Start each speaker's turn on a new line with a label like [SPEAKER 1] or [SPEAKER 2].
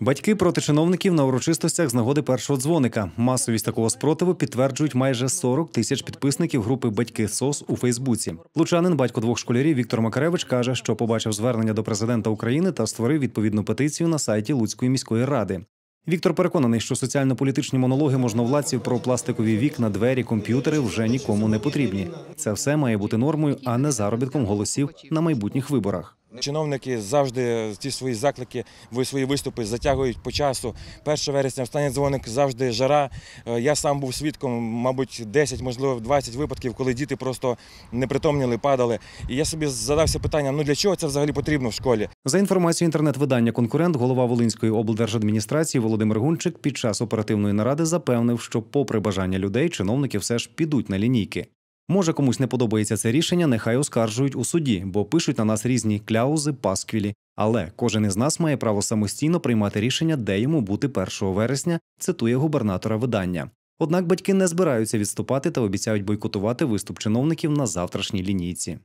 [SPEAKER 1] Батьки проти чиновників на урочистостях з нагоди першого дзвоника. Масовість такого спротиву підтверджують майже 40 тисяч підписників групи Батьки СОС у Фейсбуці. Лучанин, батько двох школярів Віктор Макаревич, каже, що побачив звернення до президента України та створив відповідну петицію на сайті Луцької міської ради. Віктор переконаний, що соціально-політичні монологи можновладців про пластикові вікна, двері, комп'ютери вже нікому не потрібні. Це все має бути нормою, а не заробітком голосів на майбутніх виборах.
[SPEAKER 2] Чиновники завжди ці свої заклики, свої виступи затягують по часу. 1 вересня останній дзвоник завжди жара. Е, я сам був свідком, мабуть, 10, можливо, 20 випадків, коли діти просто непритомніли, падали. І я собі задався питанням: ну для чого це взагалі потрібно в школі?
[SPEAKER 1] За інформацією інтернет-видання конкурент, голова Волинської облдержадміністрації Володимир Гунчик під час оперативної наради запевнив, що, попри бажання людей, чиновники все ж підуть на лінійки. Може, комусь не подобається це рішення, нехай оскаржують у суді, бо пишуть на нас різні кляузи, пасквілі. Але кожен із нас має право самостійно приймати рішення, де йому бути 1 вересня, цитує губернатора видання. Однак батьки не збираються відступати та обіцяють бойкотувати виступ чиновників на завтрашній лінійці.